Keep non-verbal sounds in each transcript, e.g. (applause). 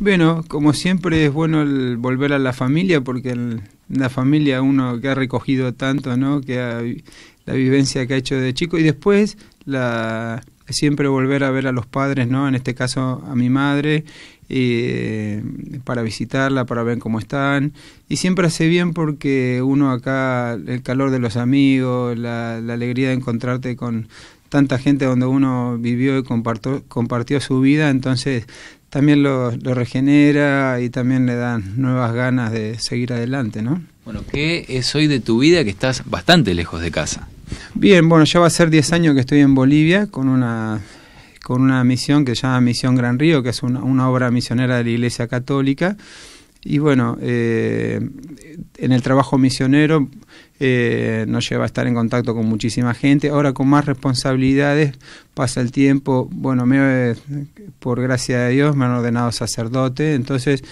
Bueno, como siempre es bueno el volver a la familia porque en la familia uno que ha recogido tanto, ¿no? Que la vivencia que ha hecho de chico y después la siempre volver a ver a los padres, ¿no? En este caso a mi madre eh, para visitarla, para ver cómo están. Y siempre hace bien porque uno acá, el calor de los amigos, la, alegría de encontrarte con tanta gente donde uno vivió y compartió su vida, entonces también lo, regenera y también le dan nuevas ganas de seguir adelante, ¿no? Bueno, ¿qué es hoy de tu vida que estás bastante lejos de casa? Bien, bueno, ya va a ser 10 años que estoy en Bolivia con una, con una misión que se llama Misión Gran Río, que es una, una obra misionera de la Iglesia Católica y bueno, eh, en el trabajo misionero eh, nos lleva a estar en contacto con muchísima gente. Ahora con más responsabilidades pasa el tiempo. Bueno, me, por gracia de Dios me han ordenado sacerdote, entonces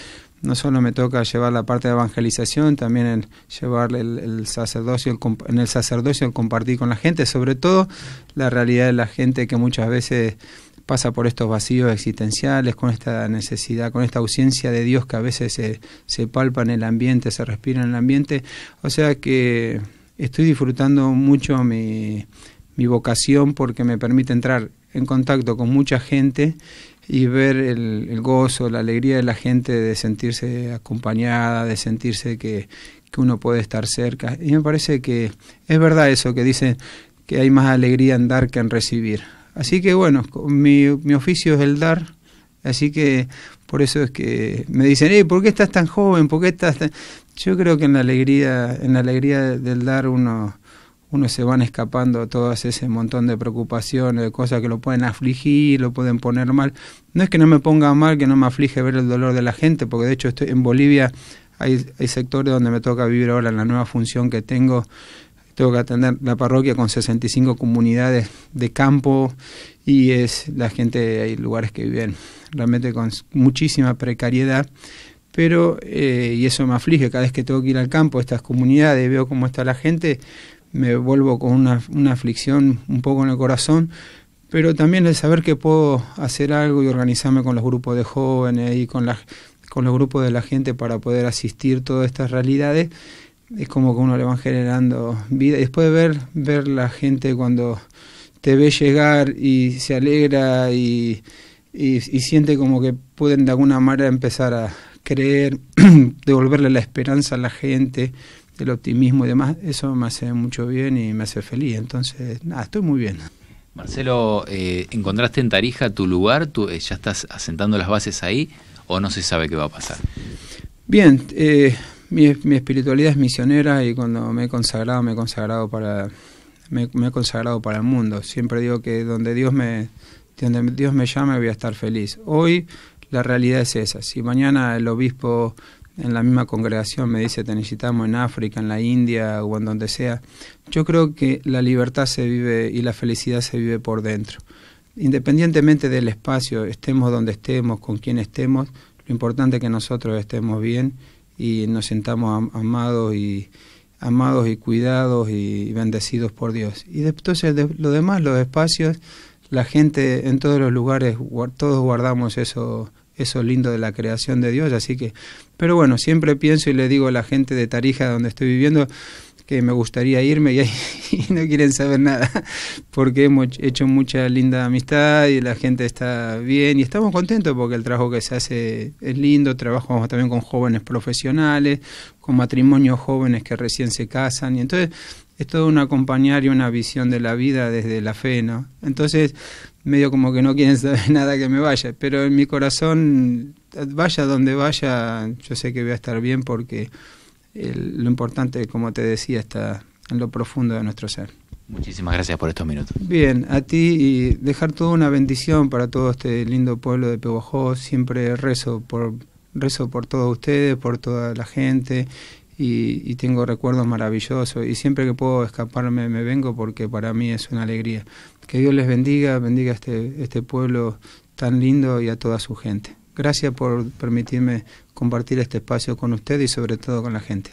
no solo me toca llevar la parte de evangelización, también el llevar el, sacerdocio, en el sacerdocio el compartir con la gente, sobre todo la realidad de la gente que muchas veces pasa por estos vacíos existenciales, con esta necesidad, con esta ausencia de Dios que a veces se, se palpa en el ambiente, se respira en el ambiente. O sea que estoy disfrutando mucho mi, mi vocación porque me permite entrar en contacto con mucha gente y ver el, gozo, la alegría de la gente de sentirse acompañada, de sentirse que, que, uno puede estar cerca. Y me parece que es verdad eso que dicen que hay más alegría en dar que en recibir. Así que bueno, mi, oficio es el dar, así que por eso es que me dicen, eh, ¿por qué estás tan joven? ¿Por estás Yo creo que en la alegría, en la alegría del dar uno, uno se van escapando todas ese montón de preocupaciones, de cosas que lo pueden afligir, lo pueden poner mal. No es que no me ponga mal, que no me aflige ver el dolor de la gente, porque de hecho estoy en Bolivia hay, hay sectores donde me toca vivir ahora en la nueva función que tengo, tengo que atender la parroquia con 65 comunidades de campo y es la gente, hay lugares que viven realmente con muchísima precariedad, pero, eh, y eso me aflige, cada vez que tengo que ir al campo, estas comunidades, veo cómo está la gente, me vuelvo con una, aflicción un poco en el corazón, pero también el saber que puedo hacer algo y organizarme con los grupos de jóvenes y con, la, con los grupos de la gente para poder asistir todas estas realidades es como que uno le van generando vida. Y después de ver, ver la gente cuando te ve llegar y se alegra y, siente como que pueden de alguna manera empezar a creer, (clears throat) devolverle la esperanza a la gente, el optimismo y demás, eso me hace mucho bien y me hace feliz. Entonces, nada, estoy muy bien. Marcelo, eh, ¿encontraste en Tarija tu lugar? ¿Tú eh, ya estás asentando las bases ahí o no se sabe qué va a pasar? Bien, eh, mi, espiritualidad es misionera y cuando me he consagrado, me he consagrado para, me, consagrado para el mundo. Siempre digo que donde Dios me, donde Dios me llame voy a estar feliz. Hoy la realidad es esa. Si mañana el obispo en la misma congregación me dice te necesitamos en África, en la India o en donde sea, yo creo que la libertad se vive y la felicidad se vive por dentro. Independientemente del espacio, estemos donde estemos, con quién estemos, lo importante es que nosotros estemos bien y nos sentamos amados y amados y cuidados y bendecidos por Dios. Y entonces lo demás, los espacios, la gente en todos los lugares, todos guardamos eso, eso lindo de la creación de Dios, así que, pero bueno, siempre pienso y le digo a la gente de Tarija donde estoy viviendo, que me gustaría irme y, (laughs) y, no quieren saber nada, porque hemos hecho mucha linda amistad y la gente está bien y estamos contentos porque el trabajo que se hace es lindo, trabajamos también con jóvenes profesionales, con matrimonios jóvenes que recién se casan y entonces es todo un acompañar y una visión de la vida desde la fe, ¿no? Entonces, medio como que no quieren saber (laughs) nada que me vaya, pero en mi corazón, vaya donde vaya, yo sé que voy a estar bien porque lo importante, como te decía, está en lo profundo de nuestro ser. Muchísimas gracias por estos minutos. Bien, a ti y dejar toda una bendición para todo este lindo pueblo de Pehuajó. Siempre rezo por rezo por todos ustedes, por toda la gente y, tengo recuerdos maravillosos y siempre que puedo escaparme me vengo porque para mí es una alegría. Que Dios les bendiga, bendiga este, este pueblo tan lindo y a toda su gente. Gracias por permitirme compartir este espacio con usted y sobre todo con la gente.